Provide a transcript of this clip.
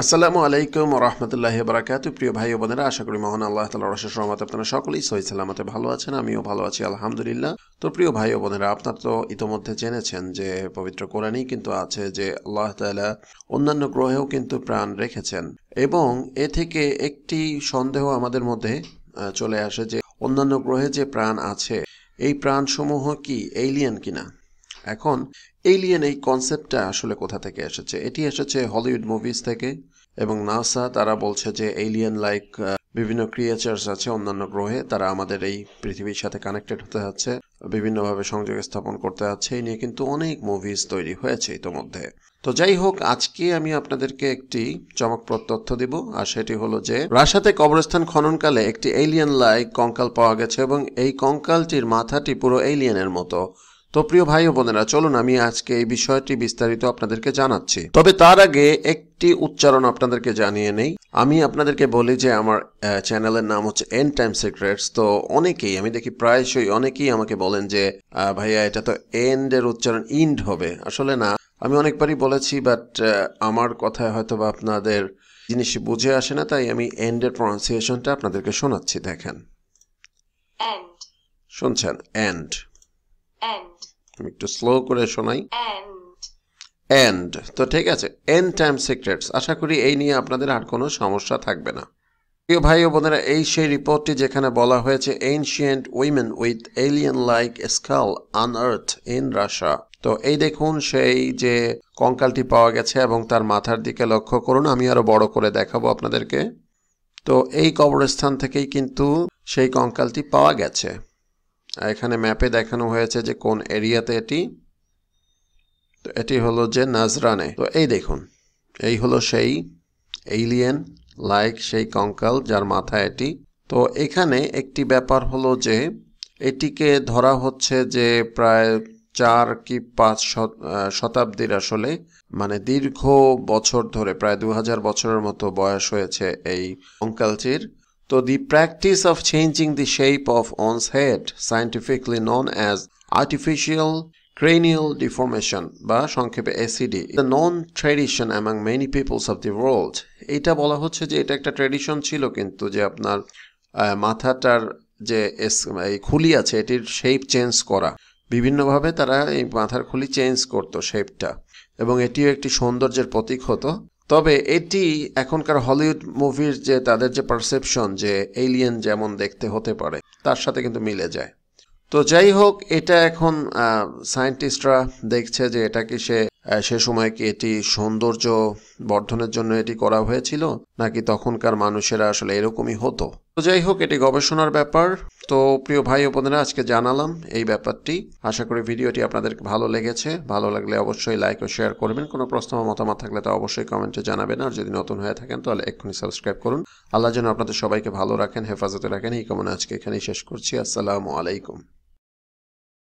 আসসালামু আলাইকুম রহমতুল্লাহ বারাকাতু প্রিয় ভাই ও বোনেরা আশা করি মহান আল্লাহ তালা রশেষ রহমত আপনারা সকলেই সহি সালামতে ভালো আছেন আমিও ভালো আছি আলহামদুলিল্লাহ তো প্রিয় ভাই ও বোনেরা আপনার তো ইতোমধ্যে জেনেছেন যে পবিত্র কোরআনই কিন্তু আছে যে আল্লাহ তালা অন্যান্য গ্রহেও কিন্তু প্রাণ রেখেছেন এবং এ থেকে একটি সন্দেহ আমাদের মধ্যে চলে আসে যে অন্যান্য গ্রহে যে প্রাণ আছে এই প্রাণসমূহ কি এলিয়েন কিনা এখন এলিয়েন এই কনসেপ্টটা আসলে কোথা থেকে এসেছে এটি এসেছে হলিউড মুভিজ থেকে এবং নাসা তারা বলছে যে এলিয়েন লাইক বিভিন্ন ক্রিয়েচার্স আছে অন্যান্য গ্রহে তারা আমাদের এই পৃথিবীর সাথে কানেক্টেড হতে যাচ্ছে বিভিন্নভাবে সংযোগ স্থাপন করতে যাচ্ছে এই নিয়ে কিন্তু অনেক মুভিজ তৈরি হয়েছে ইতোমধ্যে তো যাই হোক আজকে আমি আপনাদেরকে একটি চমকপ্রদ তথ্য দিব আর সেটি হলো যে রাশাতে কবরস্থান খননকালে একটি এলিয়েন লাইক কঙ্কাল পাওয়া গেছে এবং এই কঙ্কালটির মাথাটি পুরো এলিয়েনের মতো তো প্রিয় ভাই ও বোনেরা চলুন আমি আজকে এই বিষয়টি বিস্তারিত আপনাদেরকে জানাচ্ছি তবে তার আগে একটি উচ্চারণ আপনাদেরকে জানিয়ে নেই আমি আপনাদেরকে বলি যে আমার চ্যানেলের নাম হচ্ছে এন টাইম সিক্রেটস তো অনেকেই আমি দেখি প্রায়শই অনেকেই আমাকে বলেন যে ভাইয়া এটা তো এন্ডের উচ্চারণ ইন্ড হবে আসলে না আমি অনেকবারই বলেছি বাট আমার কথায় হয়তো বা আপনাদের জিনিস বুঝে আসে না তাই আমি এন্ডের প্রনাউন্সিয়েশনটা আপনাদেরকে শোনাচ্ছি দেখেন শুনছেন এন্ড এন্ড আমি একটু স্লো করে শোনাই এন্ড তো ঠিক আছে এন টাইম সিক্রেটস আশা করি এই নিয়ে আপনাদের আর কোনো সমস্যা থাকবে না প্রিয় ভাই ও বোনেরা এই সেই রিপোর্টটি যেখানে বলা হয়েছে ancient women with alien like skull unearth in Russia তো এই দেখুন সেই যে কঙ্কালটি পাওয়া গেছে এবং তার মাথার দিকে লক্ষ্য করুন আমি আরো বড় করে দেখাবো আপনাদেরকে তো এই কবরস্থান থেকেই কিন্তু সেই কঙ্কালটি পাওয়া গেছে এখানে ম্যাপে দেখানো হয়েছে যে কোন এরিয়াতে এটি তো এটি হলো যে নাজরানে তো এই দেখুন এই হলো সেই এলিয়েন লাইক সেই কঙ্কাল যার মাথা এটি তো এখানে একটি ব্যাপার হলো যে এটিকে ধরা হচ্ছে যে প্রায় চার কি পাঁচ শতাব্দীর আসলে মানে দীর্ঘ বছর ধরে প্রায় দু বছরের মতো বয়স হয়েছে এই অঙ্কালচির তো the practice of changing the shape of one's head scientifically known as artificial cranial deformation বা সংক্ষেপে ACD the known tradition among many peoples of the world এটা বলা হচ্ছে যে এটা একটা ট্রেডিশন ছিল কিন্তু যে আপনার মাথাটার যে এই খুলি আছে এটির শেপ চেঞ্জ করা বিভিন্নভাবে তারা এই মাথার খুলি চেঞ্জ করতো শেপটা এবং এটিও একটি সৌন্দর্যের প্রতীক হতো তবে এটি এখনকার হলিউড মুভির যে তাদের যে পারসেপশন যে এলিয়েন যেমন দেখতে হতে পারে তার সাথে কিন্তু মিলে যায় তো যাই হোক এটা এখন সায়েন্টিস্টরা দেখছে যে এটা কি সে সে সময় কি এটি সৌন্দর্য বর্ধনের জন্য এটি করা হয়েছিল নাকি তখনকার মানুষেরা আসলে এরকমই হতো তো যাই হোক এটি গবেষণার ব্যাপার তো প্রিয় ভাই ও বোনেরা আজকে জানালাম এই ব্যাপারটি আশা করি ভিডিওটি আপনাদের ভালো লেগেছে ভালো লাগলে অবশ্যই লাইক ও শেয়ার করবেন কোনো প্রশ্ন বা মতামত থাকলে তা অবশ্যই কমেন্টে জানাবেন আর যদি নতুন হয়ে থাকেন তাহলে এক্ষুনি সাবস্ক্রাইব করুন আল্লাহ যেন আপনাদের সবাইকে ভালো রাখেন হেফাজতে রাখেন এই কমনে আজকে এখানেই শেষ করছি আসসালামু আলাইকুম